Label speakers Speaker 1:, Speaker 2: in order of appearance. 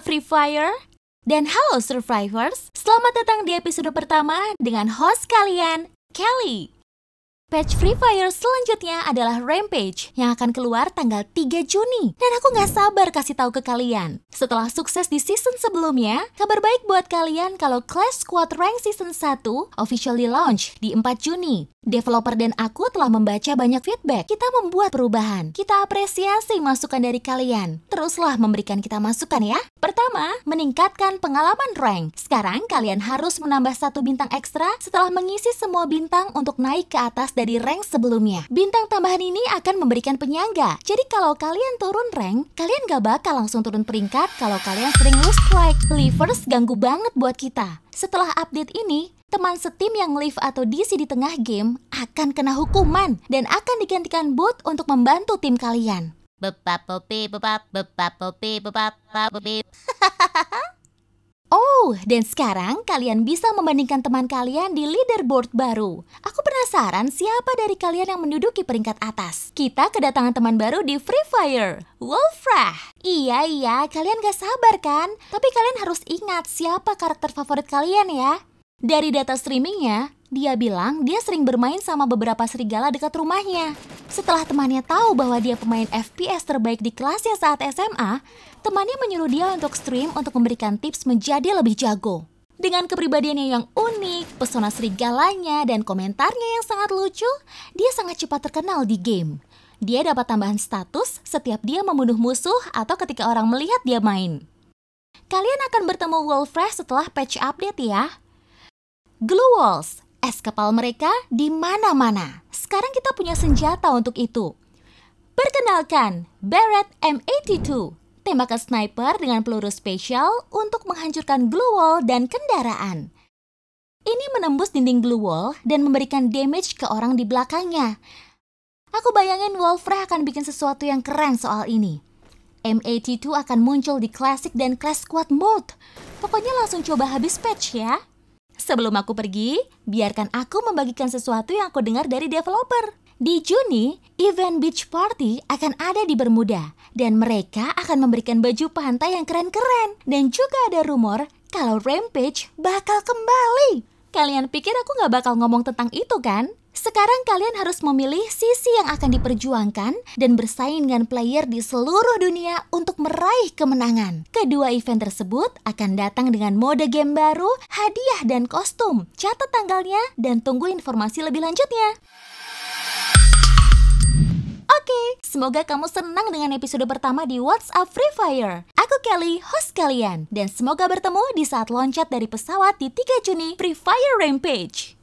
Speaker 1: Free Fire? Dan halo Survivors, selamat datang di episode pertama dengan host kalian, Kelly. Patch Free Fire selanjutnya adalah Rampage yang akan keluar tanggal 3 Juni. Dan aku nggak sabar kasih tahu ke kalian. Setelah sukses di season sebelumnya, kabar baik buat kalian kalau Clash Squad Rank Season 1 officially launch di 4 Juni. Developer dan aku telah membaca banyak feedback. Kita membuat perubahan. Kita apresiasi masukan dari kalian. Teruslah memberikan kita masukan ya. Pertama, meningkatkan pengalaman rank. Sekarang kalian harus menambah satu bintang ekstra setelah mengisi semua bintang untuk naik ke atas dari rank sebelumnya. Bintang tambahan ini akan memberikan penyangga. Jadi kalau kalian turun rank, kalian gak bakal langsung turun peringkat kalau kalian sering lose strike. Livers ganggu banget buat kita. Setelah update ini, teman setim yang live atau DC di tengah game akan kena hukuman dan akan digantikan bot untuk membantu tim kalian. Bebap, bebap, bebap, bebap, bebap, bebap, bebap, bebap. Wow, dan sekarang kalian bisa membandingkan teman kalian di leaderboard baru. Aku penasaran siapa dari kalian yang menduduki peringkat atas. Kita kedatangan teman baru di Free Fire, Wolfrah. Iya, iya, kalian gak sabar kan? Tapi kalian harus ingat siapa karakter favorit kalian ya. Dari data streamingnya, dia bilang dia sering bermain sama beberapa serigala dekat rumahnya. Setelah temannya tahu bahwa dia pemain FPS terbaik di kelasnya saat SMA, temannya menyuruh dia untuk stream untuk memberikan tips menjadi lebih jago. Dengan kepribadiannya yang unik, pesona serigalanya, dan komentarnya yang sangat lucu, dia sangat cepat terkenal di game. Dia dapat tambahan status setiap dia membunuh musuh atau ketika orang melihat dia main. Kalian akan bertemu Wolfresh setelah patch update ya. Glue walls, es kapal mereka di mana-mana. Sekarang kita punya senjata untuk itu. Perkenalkan, Barrett M82, tembakan sniper dengan peluru spesial untuk menghancurkan glue wall dan kendaraan. Ini menembus dinding glue wall dan memberikan damage ke orang di belakangnya. Aku bayangin Wolfra akan bikin sesuatu yang keren soal ini. M82 akan muncul di Classic dan Class Squad mode. Pokoknya langsung coba habis patch ya. Sebelum aku pergi, biarkan aku membagikan sesuatu yang aku dengar dari developer. Di Juni, event beach party akan ada di Bermuda dan mereka akan memberikan baju pantai yang keren-keren. Dan juga ada rumor kalau Rampage bakal kembali. Kalian pikir aku nggak bakal ngomong tentang itu kan? Sekarang kalian harus memilih sisi yang akan diperjuangkan dan bersaing dengan player di seluruh dunia untuk meraih kemenangan. Kedua event tersebut akan datang dengan mode game baru, hadiah dan kostum. Catat tanggalnya dan tunggu informasi lebih lanjutnya. Oke, semoga kamu senang dengan episode pertama di WhatsApp Free Fire. Aku Kelly, host kalian, dan semoga bertemu di saat loncat dari pesawat di 3 Juni Free Fire Rampage.